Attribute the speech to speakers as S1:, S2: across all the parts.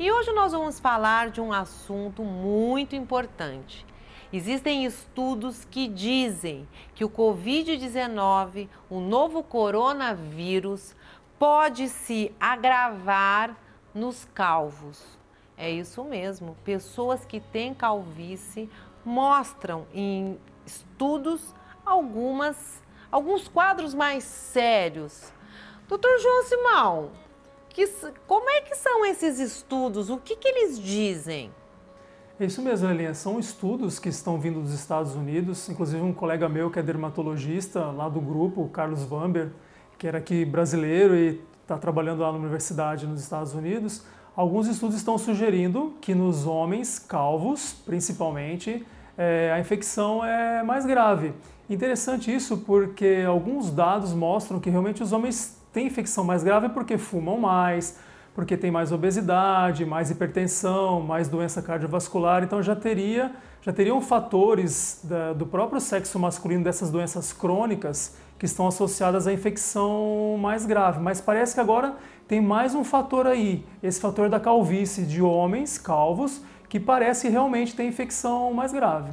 S1: E hoje nós vamos falar de um assunto muito importante. Existem estudos que dizem que o Covid-19, o novo coronavírus, pode se agravar nos calvos. É isso mesmo, pessoas que têm calvície mostram em estudos algumas, alguns quadros mais sérios. Doutor João Simão, que, como é que são esses estudos?
S2: O que, que eles dizem? É isso mesmo, Elinha. São estudos que estão vindo dos Estados Unidos. Inclusive, um colega meu que é dermatologista lá do grupo, o Carlos Vamber, que era aqui brasileiro e está trabalhando lá na universidade nos Estados Unidos. Alguns estudos estão sugerindo que nos homens calvos, principalmente, é, a infecção é mais grave. Interessante isso porque alguns dados mostram que realmente os homens têm infecção mais grave porque fumam mais, porque tem mais obesidade, mais hipertensão, mais doença cardiovascular, então já teria já teriam fatores da, do próprio sexo masculino dessas doenças crônicas que estão associadas à infecção mais grave. Mas parece que agora tem mais um fator aí, esse fator da calvície de homens calvos que parece realmente ter infecção mais grave.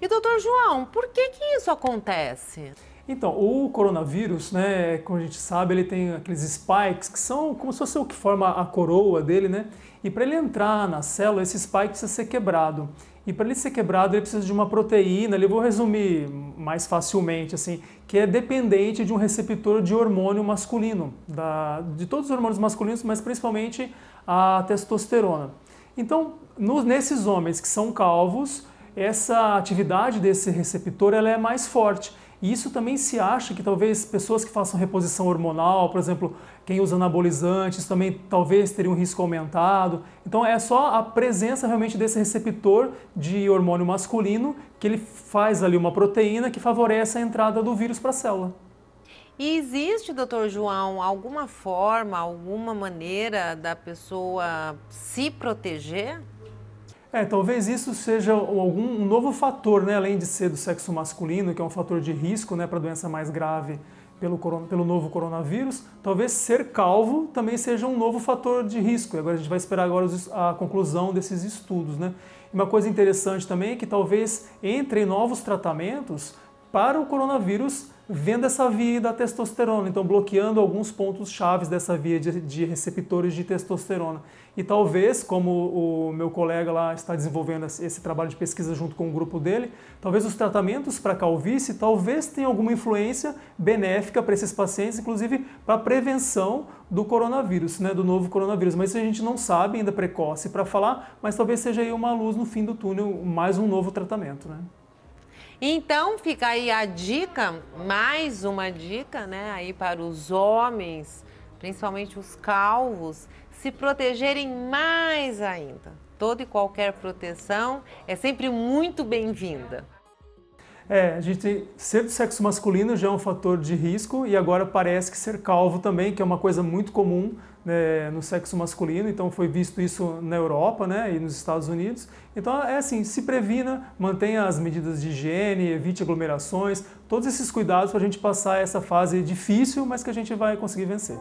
S1: E doutor João, por que que isso acontece?
S2: Então, o coronavírus, né, como a gente sabe, ele tem aqueles spikes que são como se fosse o que forma a coroa dele, né? E para ele entrar na célula, esse spike precisa ser quebrado. E para ele ser quebrado, ele precisa de uma proteína, eu vou resumir mais facilmente, assim, que é dependente de um receptor de hormônio masculino, da, de todos os hormônios masculinos, mas principalmente a testosterona. Então, nesses homens que são calvos, essa atividade desse receptor ela é mais forte. E isso também se acha que talvez pessoas que façam reposição hormonal, por exemplo, quem usa anabolizantes também talvez teria um risco aumentado. Então é só a presença realmente desse receptor de hormônio masculino que ele faz ali uma proteína que favorece a entrada do vírus para a célula. E
S1: existe, doutor João, alguma forma, alguma maneira da pessoa se proteger?
S2: É, talvez isso seja algum um novo fator, né, além de ser do sexo masculino, que é um fator de risco né, para doença mais grave pelo, pelo novo coronavírus, talvez ser calvo também seja um novo fator de risco. E agora a gente vai esperar agora a conclusão desses estudos. Né? E uma coisa interessante também é que talvez entre novos tratamentos para o coronavírus vendo essa via da testosterona, então bloqueando alguns pontos chaves dessa via de, de, receptores de testosterona. E talvez, como o meu colega lá está desenvolvendo esse trabalho de pesquisa junto com o grupo dele, talvez os tratamentos para calvície talvez tenham alguma influência benéfica para esses pacientes, inclusive para a prevenção do coronavírus, né, do novo coronavírus. Mas isso a gente não sabe ainda precoce para falar, mas talvez seja aí uma luz no fim do túnel, mais um novo tratamento, né?
S1: Então fica aí a dica, mais uma dica, né, aí para os homens, principalmente os calvos, se protegerem mais ainda. Toda e qualquer proteção é sempre muito bem-vinda.
S2: É, a gente ser do sexo masculino já é um fator de risco e agora parece que ser calvo também, que é uma coisa muito comum né, no sexo masculino, então foi visto isso na Europa né, e nos Estados Unidos. Então é assim, se previna, mantenha as medidas de higiene, evite aglomerações, todos esses cuidados para a gente passar essa fase difícil, mas que a gente vai conseguir vencer.